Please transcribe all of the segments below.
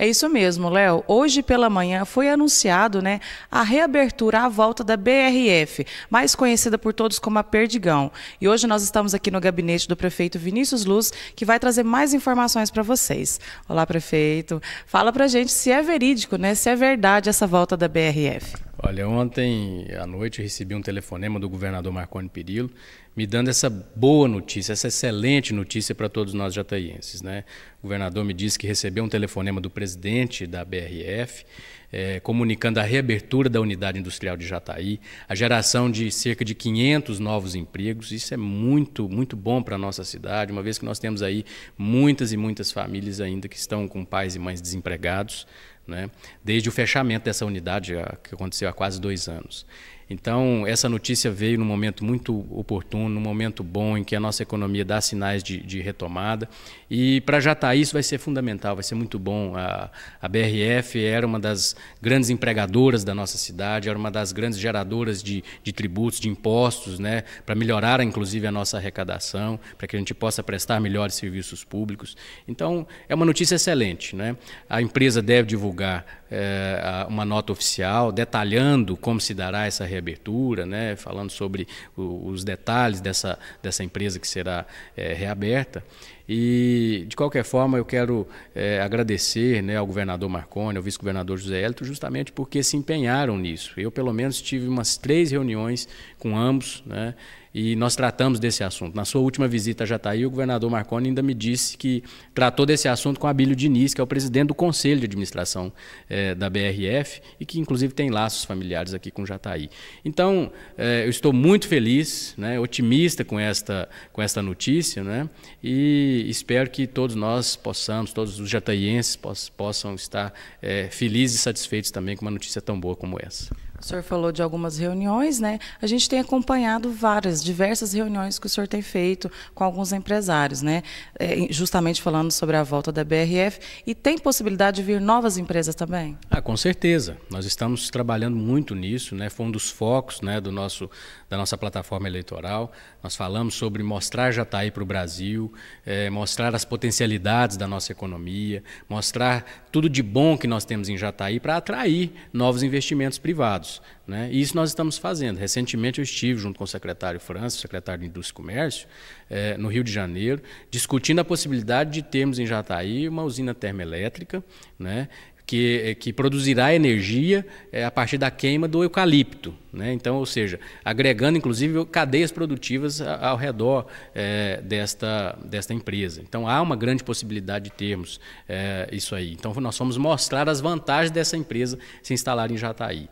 É isso mesmo, Léo. Hoje pela manhã foi anunciado né, a reabertura à volta da BRF, mais conhecida por todos como a Perdigão. E hoje nós estamos aqui no gabinete do prefeito Vinícius Luz, que vai trazer mais informações para vocês. Olá, prefeito. Fala para gente se é verídico, né, se é verdade essa volta da BRF. Olha, ontem à noite recebi um telefonema do governador Marconi Perillo, me dando essa boa notícia, essa excelente notícia para todos nós jataienses. Né? O governador me disse que recebeu um telefonema do presidente da BRF, eh, comunicando a reabertura da unidade industrial de Jataí, a geração de cerca de 500 novos empregos. Isso é muito, muito bom para a nossa cidade, uma vez que nós temos aí muitas e muitas famílias ainda que estão com pais e mães desempregados né? desde o fechamento dessa unidade, que aconteceu há quase dois anos. Então, essa notícia veio num momento muito oportuno, num momento bom em que a nossa economia dá sinais de, de retomada. E para Jataí isso vai ser fundamental, vai ser muito bom. A, a BRF era uma das grandes empregadoras da nossa cidade, era uma das grandes geradoras de, de tributos, de impostos, né, para melhorar inclusive a nossa arrecadação, para que a gente possa prestar melhores serviços públicos. Então, é uma notícia excelente. Né? A empresa deve divulgar é, uma nota oficial detalhando como se dará essa realização reabertura, né, falando sobre o, os detalhes dessa, dessa empresa que será é, reaberta. E, de qualquer forma, eu quero é, agradecer né, ao governador Marconi, ao vice-governador José Elito, justamente porque se empenharam nisso. Eu, pelo menos, tive umas três reuniões com ambos, né, e nós tratamos desse assunto. Na sua última visita a Jataí, tá o governador Marconi ainda me disse que tratou desse assunto com Abílio Diniz, que é o presidente do Conselho de Administração eh, da BRF e que, inclusive, tem laços familiares aqui com Jataí. Então, eh, eu estou muito feliz, né, otimista com esta, com esta notícia né, e espero que todos nós possamos, todos os jataienses possam estar eh, felizes e satisfeitos também com uma notícia tão boa como essa. O senhor falou de algumas reuniões, né? A gente tem acompanhado várias, diversas reuniões que o senhor tem feito com alguns empresários, né? É, justamente falando sobre a volta da BRF. E tem possibilidade de vir novas empresas também? Ah, com certeza. Nós estamos trabalhando muito nisso, né? Foi um dos focos né, do nosso, da nossa plataforma eleitoral. Nós falamos sobre mostrar Jataí tá para o Brasil, é, mostrar as potencialidades da nossa economia, mostrar tudo de bom que nós temos em Jataí tá para atrair novos investimentos privados dados. Né? E isso nós estamos fazendo. Recentemente eu estive junto com o secretário França, secretário de Indústria e Comércio, eh, no Rio de Janeiro, discutindo a possibilidade de termos em Jataí uma usina termoelétrica, né? Que, eh, que, produzirá energia eh, a partir da queima do eucalipto. Né? Então, ou seja, agregando inclusive cadeias produtivas ao redor é, desta, desta empresa. Então, há uma grande possibilidade de termos é, isso aí. Então, nós vamos mostrar as vantagens dessa empresa se instalar em Jataí.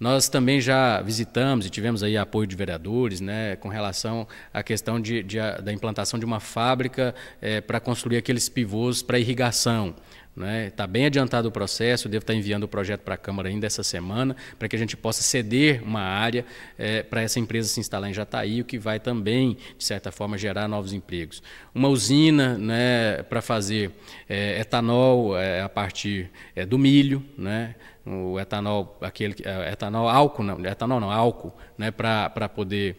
Nós também já visitamos e tivemos aí apoio de vereadores, né, com relação à questão de, de, da implantação de uma fábrica é, para construir aqueles pivôs para irrigação. Está né? Tá bem adiantado o processo, devo estar tá enviando o projeto para a Câmara ainda essa semana, para que a gente possa ceder uma área é, eh, para essa empresa se instalar em Jataí, o que vai também, de certa forma, gerar novos empregos. Uma usina né, para fazer é, etanol é, a partir do milho, né? o etanol, aquele, etanol álcool, não, etanol não, álcool, né, para poder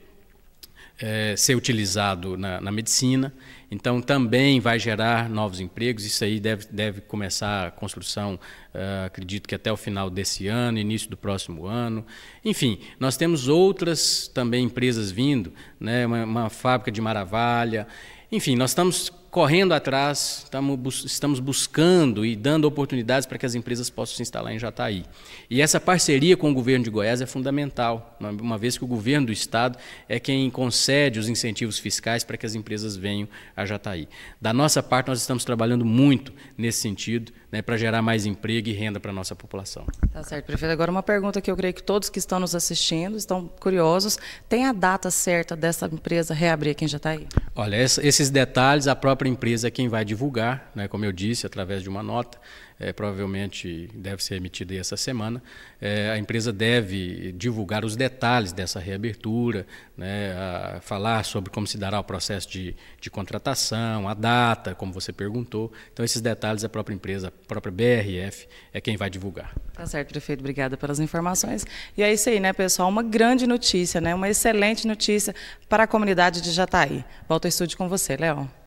é, ser utilizado na, na, medicina, então também vai gerar novos empregos. Isso aí deve, deve começar a construção, uh, acredito que até o final desse ano, início do próximo ano. Enfim, nós temos outras também empresas vindo, né, uma, uma fábrica de maravalha. Enfim, nós estamos correndo atrás, estamos buscando e dando oportunidades para que as empresas possam se instalar em Jataí. E essa parceria com o governo de Goiás é fundamental, uma vez que o governo do estado é quem concede os incentivos fiscais para que as empresas venham a Jataí. Da nossa parte, nós estamos trabalhando muito nesse sentido, né, para gerar mais emprego e renda para a nossa população. Tá certo, prefeito. Agora uma pergunta que eu creio que todos que estão nos assistindo estão curiosos. Tem a data certa dessa empresa reabrir aqui em Jataí? Olha, esses detalhes a própria própria empresa é quem vai divulgar, né, como eu disse, através de uma nota, é, provavelmente deve ser emitida essa semana. É, a empresa deve divulgar os detalhes dessa reabertura, né, falar sobre como se dará o processo de, de contratação, a data, como você perguntou. Então, esses detalhes a própria empresa, a própria BRF, é quem vai divulgar. Tá certo, prefeito. Obrigada pelas informações. E é isso aí, né, pessoal? Uma grande notícia, né? uma excelente notícia para a comunidade de Jataí. Volto ao estúdio com você, Léo.